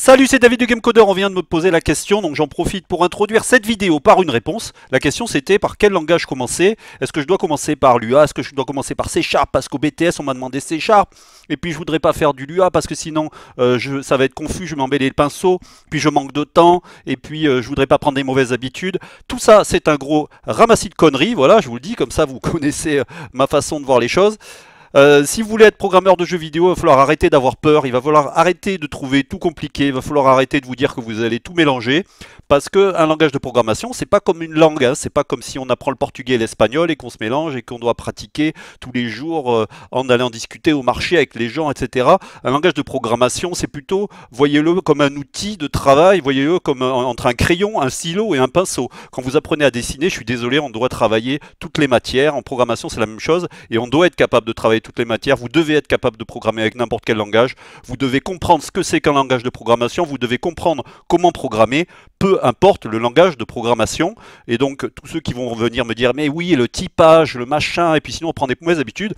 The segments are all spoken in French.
Salut, c'est David du GameCoder, on vient de me poser la question, donc j'en profite pour introduire cette vidéo par une réponse. La question c'était par quel langage commencer Est-ce que je dois commencer par l'UA Est-ce que je dois commencer par C Parce qu'au BTS on m'a demandé C et puis je voudrais pas faire du l'UA parce que sinon euh, je, ça va être confus, je m'embêler le pinceau puis je manque de temps, et puis euh, je voudrais pas prendre des mauvaises habitudes. Tout ça c'est un gros ramassis de conneries, voilà, je vous le dis, comme ça vous connaissez euh, ma façon de voir les choses. Euh, si vous voulez être programmeur de jeux vidéo, il va falloir arrêter d'avoir peur, il va falloir arrêter de trouver tout compliqué, il va falloir arrêter de vous dire que vous allez tout mélanger. Parce qu'un langage de programmation, c'est pas comme une langue, Ce hein. c'est pas comme si on apprend le portugais et l'espagnol et qu'on se mélange et qu'on doit pratiquer tous les jours euh, en allant discuter au marché avec les gens, etc. Un langage de programmation, c'est plutôt, voyez-le comme un outil de travail, voyez-le comme euh, entre un crayon, un stylo et un pinceau. Quand vous apprenez à dessiner, je suis désolé, on doit travailler toutes les matières. En programmation, c'est la même chose et on doit être capable de travailler toutes les matières. Vous devez être capable de programmer avec n'importe quel langage. Vous devez comprendre ce que c'est qu'un langage de programmation. Vous devez comprendre comment programmer peu importe le langage de programmation. Et donc, tous ceux qui vont venir me dire, mais oui, le typage, le machin, et puis sinon on prend des mauvaises habitudes,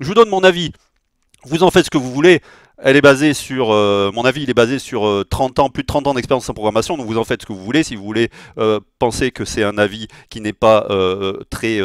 je vous donne mon avis. Vous en faites ce que vous voulez. Elle est basée sur, euh, mon avis, il est basé sur euh, ans, plus de 30 ans d'expérience en programmation, donc vous en faites ce que vous voulez. Si vous voulez euh, penser que c'est un avis qui n'est pas très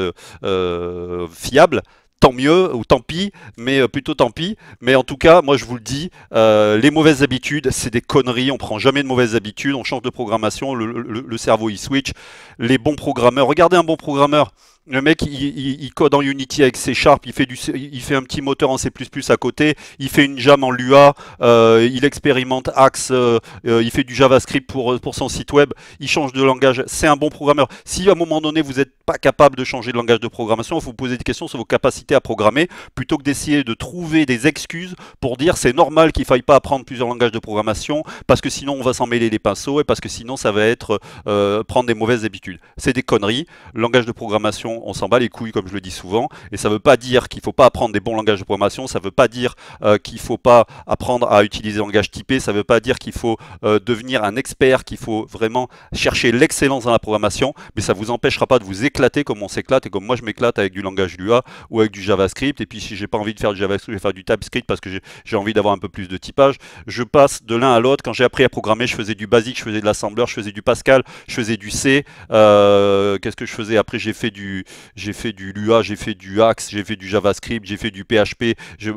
fiable, tant mieux ou tant pis, mais euh, plutôt tant pis. Mais en tout cas, moi je vous le dis, euh, les mauvaises habitudes, c'est des conneries. On prend jamais de mauvaises habitudes, on change de programmation, le, cerveau il switch. Les bons programmeurs, regardez un bon programmeur, le mec, il, code en Unity avec C Sharp, il fait, du, il fait un petit moteur en C++ à côté, il fait une jam en Lua, euh, il expérimente Axe, euh, euh, il fait du JavaScript pour, pour son site web, il change de langage, c'est un bon programmeur. Si à un moment donné, vous n'êtes pas capable de changer de langage de programmation, faut vous poser des questions sur vos capacités à programmer, plutôt que d'essayer de trouver des excuses pour dire c'est normal qu'il ne faille pas apprendre plusieurs langages de programmation, parce que sinon on va s'en mêler les pinceaux, et parce que sinon ça va être prendre des mauvaises habitudes. C'est des conneries, langage de programmation on s'en bat les couilles, comme je le dis souvent. Et ça ne veut pas dire qu'il ne faut pas apprendre des bons langages de programmation, ça ne veut pas dire euh, qu'il ne faut pas apprendre à utiliser un langage typé, ça ne veut pas dire qu'il faut euh, devenir un expert, qu'il faut vraiment chercher l'excellence dans la programmation, mais ça ne vous empêchera pas de vous éclater comme on s'éclate et comme moi je m'éclate avec du langage Lua ou avec du JavaScript. Et puis si j'ai pas envie de faire du JavaScript, je vais faire du TypeScript parce que j'ai envie d'avoir un peu plus de typage. Je passe de l'un à l'autre. Quand j'ai appris à programmer, je faisais du basique, je faisais de l'assembleur, je faisais du Pascal, je faisais du C. Euh, qu'est-ce que je faisais après J'ai fait du, j'ai fait du Lua, j'ai fait du Axe, j'ai fait du JavaScript, j'ai fait du PHP. Je,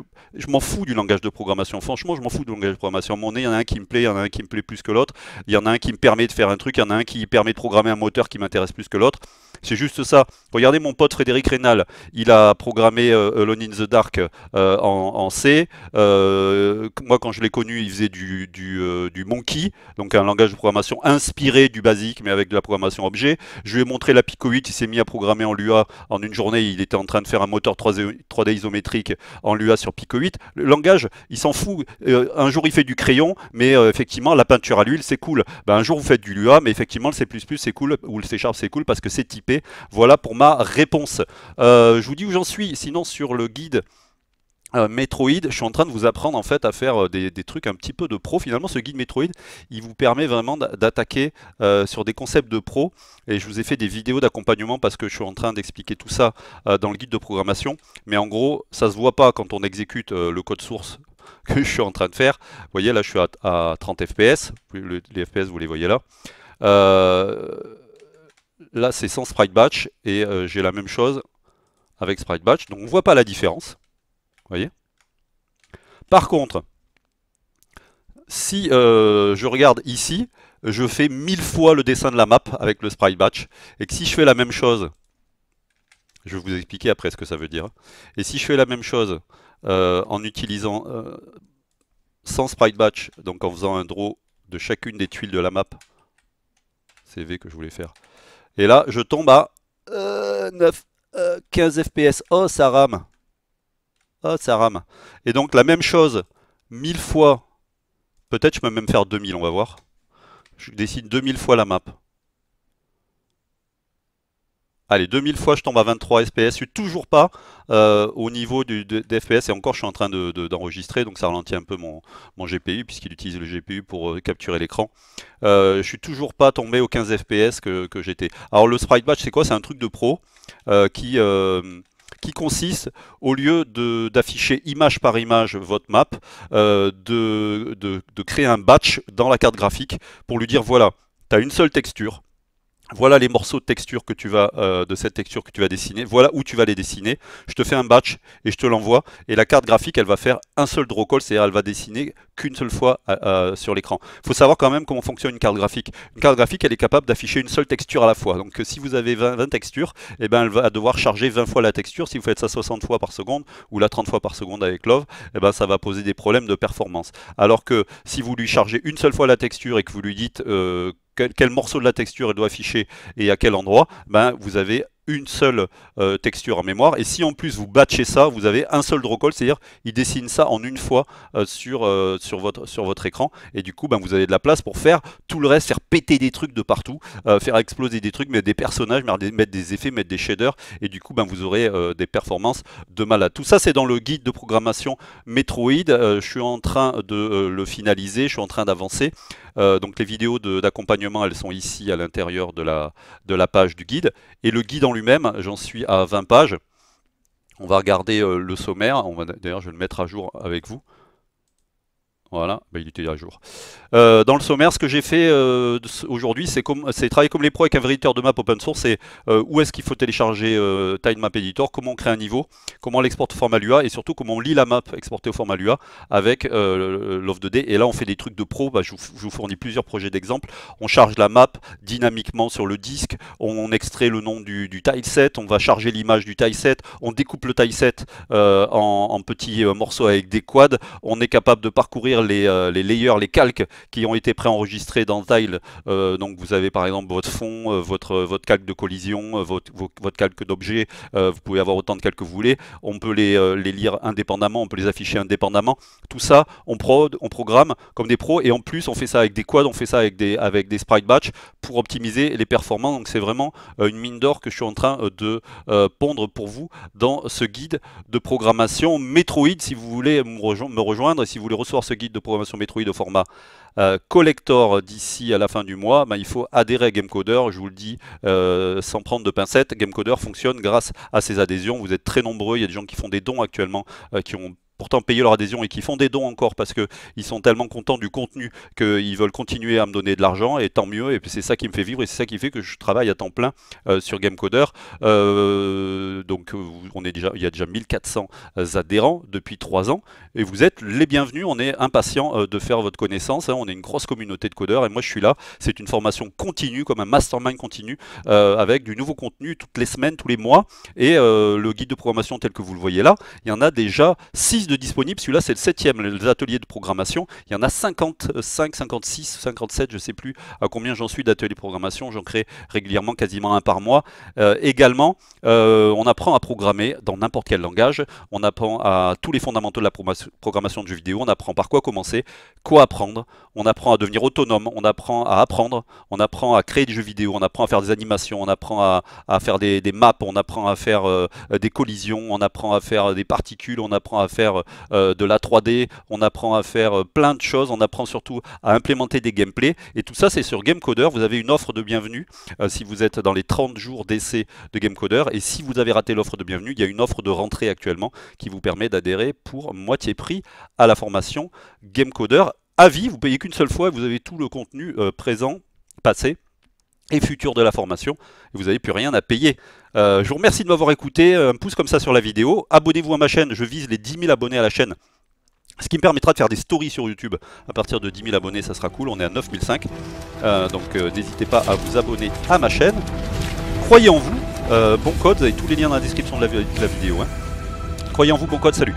m'en fous du langage de programmation. Franchement, je m'en fous du langage de programmation. Mon nez, il y en a un qui me plaît, il y en a un qui me plaît plus que l'autre. Il y en a un qui me permet de faire un truc, il y en a un qui permet de programmer un moteur qui m'intéresse plus que l'autre. C'est juste ça. Regardez mon pote Frédéric Rénal. Il a programmé euh, Alone in the Dark euh, en, C. Euh, moi, quand je l'ai connu, il faisait du, du, Monkey, donc un langage de programmation inspiré du basique, mais avec de la programmation objet. Je lui ai montré la Pico 8. Il s'est mis à programmer en Lua en une journée. Il était en train de faire un moteur 3D, isométrique en Lua sur Pico 8. Le langage, il s'en fout. un jour, il fait du crayon, mais effectivement, la peinture à l'huile, c'est cool. Ben, un jour, vous faites du Lua, mais effectivement, le C++, c'est cool, ou le C Sharp, c'est cool, parce que c'est type voilà pour ma réponse. Euh, je vous dis où j'en suis, sinon sur le guide... Euh, Metroid, je suis en train de vous apprendre en fait à faire euh, des, trucs un petit peu de pro. Finalement, ce guide Metroid, il vous permet vraiment d'attaquer sur des concepts de pro. Et je vous ai fait des vidéos d'accompagnement parce que je suis en train d'expliquer tout ça dans le guide de programmation. Mais en gros, ça se voit pas quand on exécute le code source que je suis en train de faire. Vous voyez, là, je suis à, 30 FPS. Les FPS, vous les voyez là. Là, c'est sans sprite batch et euh, j'ai la même chose avec sprite batch. Donc, on ne voit pas la différence. voyez Par contre, si euh, je regarde ici, je fais mille fois le dessin de la map avec le sprite batch. Et que si je fais la même chose, je vais vous expliquer après ce que ça veut dire. Et si je fais la même chose euh, en utilisant sans sprite batch, donc en faisant un draw de chacune des tuiles de la map, CV que je voulais faire, et là, je tombe à 15 euh, euh, FPS. Oh, ça rame. Oh, ça rame. Et donc, la même chose, 1000 fois. Peut-être je peux même faire 2000, on va voir. Je dessine 2000 fois la map. Allez, 2000 fois, je tombe à 23 FPS. Je suis toujours pas euh, au niveau du, FPS. Et encore, je suis en train d'enregistrer. donc, ça ralentit un peu mon, GPU, puisqu'il utilise le GPU pour euh, capturer l'écran. Je euh, je suis toujours pas tombé aux 15 FPS que, j'étais. Alors, le sprite batch, c'est quoi C'est un truc de pro qui qui consiste, au lieu d'afficher image par image votre map, de, de, créer un batch dans la carte graphique pour lui dire voilà, tu as une seule texture, voilà les morceaux de texture que tu vas euh, de cette texture que tu vas dessiner, voilà où tu vas les dessiner. Je te fais un batch et je te l'envoie et la carte graphique, elle va faire un seul draw call, c'est-à-dire elle va dessiner qu'une seule fois euh, euh, sur l'écran. Il faut savoir quand même comment fonctionne une carte graphique. Une carte graphique, elle est capable d'afficher une seule texture à la fois. Donc si vous avez 20, textures, eh ben, elle va devoir charger 20 fois la texture. Si vous faites ça 60 fois par seconde ou la 30 fois par seconde avec Love, eh ben, ça va poser des problèmes de performance. Alors que si vous lui chargez une seule fois la texture et que vous lui dites quel, morceau de la texture elle doit afficher et à quel endroit, ben, vous avez une seule euh, texture en mémoire. Et si en plus vous batchez ça, vous avez un seul draw call, c'est-à-dire il dessine ça en une fois euh, sur, euh, sur, votre, sur votre écran. Et du coup, ben, vous avez de la place pour faire tout le reste, faire péter des trucs de partout, faire exploser des trucs, mettre des personnages, mettre des effets, mettre des shaders. Et du coup, ben, vous aurez des performances de malade. Tout ça, c'est dans le guide de programmation Metroid. je suis en train de le finaliser, je suis en train d'avancer. Euh, donc les vidéos d'accompagnement, elles sont ici à l'intérieur de la, de la page du guide. Et le guide en lui-même, j'en suis à 20 pages. On va regarder euh, le sommaire. D'ailleurs, je vais le mettre à jour avec vous. Voilà, bah, il était à jour. Euh, dans le sommaire, ce que j'ai fait euh, aujourd'hui, c'est travailler comme les pros avec un vrai de map open source. C'est euh, où est-ce qu'il faut télécharger TileMap Map Editor, comment on crée un niveau, comment on l'exporte au format Lua et surtout comment on lit la map exportée au format Lua avec l'off 2D. Et là, on fait des trucs de pro. Bah, je, vous, fournis plusieurs projets d'exemple. On charge la map dynamiquement sur le disque. On, extrait le nom du, tileset. On va charger l'image du tileset. On découpe le tileset en, en, petits morceaux avec des quads. On est capable de parcourir euh, les, layers, les calques qui ont été préenregistrés dans Tile. Euh, donc vous avez par exemple votre fond, euh, votre, votre calque de collision, votre, calque d'objet. vous pouvez avoir autant de calques que vous voulez. On peut les, lire indépendamment, on peut les afficher indépendamment. Tout ça, on prod, on programme comme des pros. Et en plus, on fait ça avec des quads, on fait ça avec des, avec des sprite batch pour optimiser les performances. Donc c'est vraiment une mine d'or que je suis en train de pondre pour vous dans ce guide de programmation Metroid. Si vous voulez me rejoindre et si vous voulez recevoir ce guide de programmation Metroid au format euh, collector d'ici à la fin du mois, ben, il faut adhérer à GameCoder, je vous le dis euh, sans prendre de pincettes, GameCoder fonctionne grâce à ses adhésions, vous êtes très nombreux, il y a des gens qui font des dons actuellement euh, qui ont pourtant payer leur adhésion et qui font des dons encore parce qu'ils sont tellement contents du contenu qu'ils veulent continuer à me donner de l'argent et tant mieux. Et c'est ça qui me fait vivre et c'est ça qui fait que je travaille à temps plein euh, sur Gamecoder. Euh, donc euh, on est déjà, il y a déjà 1400 adhérents depuis trois ans et vous êtes les bienvenus. On est impatient de faire votre connaissance. Hein. On est une grosse communauté de codeurs et moi je suis là. C'est une formation continue, comme un mastermind continu avec du nouveau contenu toutes les semaines, tous les mois. Et le guide de programmation tel que vous le voyez là, il y en a déjà six de disponible. Celui-là, c'est le septième, les ateliers de programmation. Il y en a 55, 56, 57, je sais plus à combien j'en suis d'ateliers de programmation. J'en crée régulièrement, quasiment un par mois. également, on apprend à programmer dans n'importe quel langage. On apprend à tous les fondamentaux de la programmation de jeux vidéo. On apprend par quoi commencer, quoi apprendre. On apprend à devenir autonome. On apprend à apprendre. On apprend à créer des jeux vidéo. On apprend à faire des animations. On apprend à, faire des, maps. On apprend à faire des collisions. On apprend à faire des particules. On apprend à faire euh, de la 3D, on apprend à faire euh, plein de choses, on apprend surtout à implémenter des gameplays. Et tout ça, c'est sur GameCoder. Vous avez une offre de bienvenue euh, si vous êtes dans les 30 jours d'essai de GameCoder. Et si vous avez raté l'offre de bienvenue, il y a une offre de rentrée actuellement qui vous permet d'adhérer pour moitié prix à la formation GameCoder. À vie, vous payez qu'une seule fois et vous avez tout le contenu présent, passé et futur de la formation. Vous n'avez plus rien à payer. Euh, je vous remercie de m'avoir écouté. Euh, un pouce comme ça sur la vidéo. Abonnez-vous à ma chaîne. Je vise les 10 000 abonnés à la chaîne. Ce qui me permettra de faire des stories sur YouTube. À partir de 10 000 abonnés, ça sera cool. On est à 9 Euh, donc euh, n'hésitez pas à vous abonner à ma chaîne. Croyez en vous. bon code. Vous avez tous les liens dans la description de la, vidéo. Hein. Croyez en vous. Bon code. Salut.